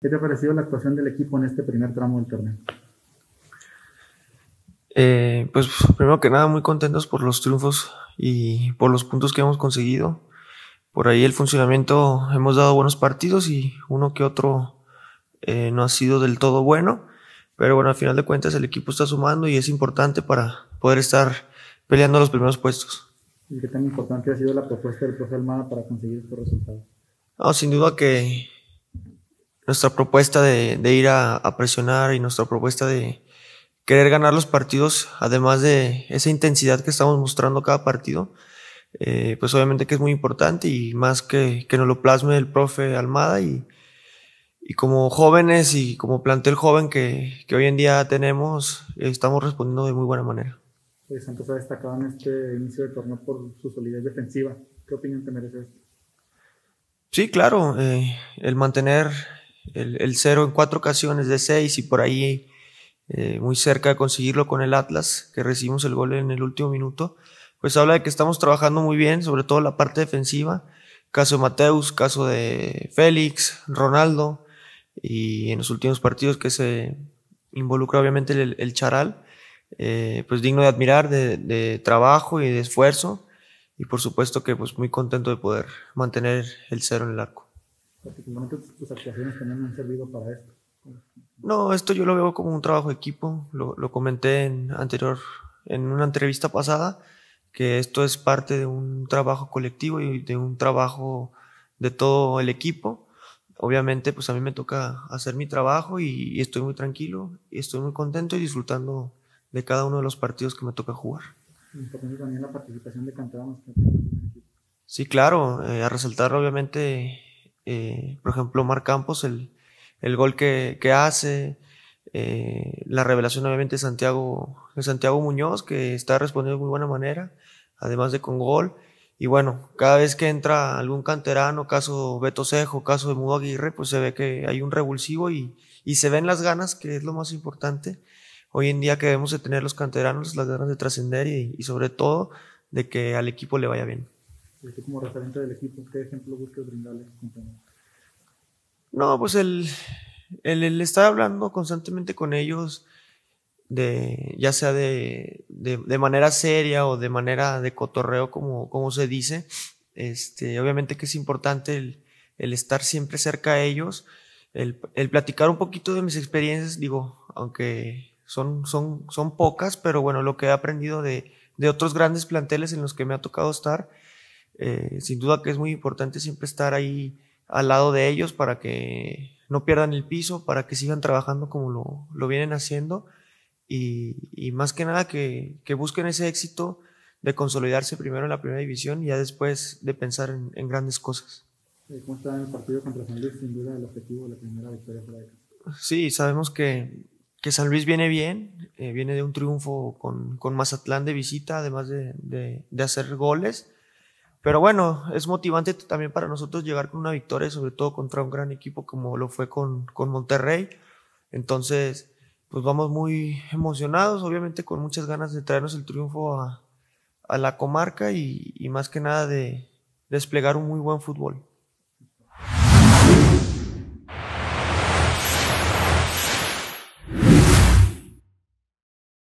¿Qué te ha parecido la actuación del equipo en este primer tramo del torneo? Eh, pues primero que nada muy contentos por los triunfos y por los puntos que hemos conseguido. Por ahí el funcionamiento, hemos dado buenos partidos y uno que otro eh, no ha sido del todo bueno. Pero bueno, al final de cuentas el equipo está sumando y es importante para poder estar peleando los primeros puestos. ¿Y qué tan importante ha sido la propuesta del profe Almada para conseguir estos resultados? Ah, sin duda que nuestra propuesta de, ir a, presionar y nuestra propuesta de querer ganar los partidos, además de esa intensidad que estamos mostrando cada partido, eh, pues obviamente que es muy importante y más que, que nos lo plasme el profe Almada y, y como jóvenes y como plantel joven que, hoy en día tenemos, estamos respondiendo de muy buena manera. Santos pues, ha destacado en este inicio de torneo por su solidez defensiva. ¿Qué opinión te merece esto? Sí, claro, eh, el mantener el, cero en cuatro ocasiones de seis y por ahí eh, muy cerca de conseguirlo con el Atlas, que recibimos el gol en el último minuto, pues habla de que estamos trabajando muy bien, sobre todo la parte defensiva, caso de Mateus, caso de Félix, Ronaldo, y en los últimos partidos que se involucra obviamente el, Charal, eh, pues digno de admirar, de, de, trabajo y de esfuerzo, y por supuesto que pues muy contento de poder mantener el cero en el arco actuaciones también han servido para esto. No, esto yo lo veo como un trabajo de equipo. Lo, comenté en anterior, en una entrevista pasada, que esto es parte de un trabajo colectivo y de un trabajo de todo el equipo. Obviamente, pues a mí me toca hacer mi trabajo y, estoy muy tranquilo, y estoy muy contento y disfrutando de cada uno de los partidos que me toca jugar. Importante también la participación de Sí, claro, eh, a resaltar obviamente eh, por ejemplo, Mar Campos, el, el gol que, que hace, eh, la revelación obviamente de Santiago, Santiago Muñoz, que está respondiendo de muy buena manera, además de con gol. Y bueno, cada vez que entra algún canterano, caso Beto Cejo, caso de Mudo Aguirre, pues se ve que hay un revulsivo y, y se ven las ganas, que es lo más importante. Hoy en día que debemos de tener los canteranos, las ganas de trascender y, sobre todo de que al equipo le vaya bien. como referente del equipo, qué ejemplo buscas brindarle no, pues el, el, el estar hablando constantemente con ellos, de, ya sea de, de, de, manera seria o de manera de cotorreo, como, como se dice, este, obviamente que es importante el, el estar siempre cerca a ellos, el, el, platicar un poquito de mis experiencias, digo, aunque son, son, son pocas, pero bueno, lo que he aprendido de, de otros grandes planteles en los que me ha tocado estar, eh, sin duda que es muy importante siempre estar ahí al lado de ellos para que no pierdan el piso, para que sigan trabajando como lo, vienen haciendo y, más que nada que, busquen ese éxito de consolidarse primero en la primera división y ya después de pensar en, grandes cosas. ¿Cómo está el partido contra San Luis? Sin duda el objetivo de la primera victoria de Sí, sabemos que, San Luis viene bien, eh, viene de un triunfo con, con, Mazatlán de visita, además de, de, de hacer goles. Pero bueno, es motivante también para nosotros llegar con una victoria, sobre todo contra un gran equipo como lo fue con, con Monterrey. Entonces, pues vamos muy emocionados, obviamente con muchas ganas de traernos el triunfo a, la comarca y, y, más que nada de desplegar un muy buen fútbol.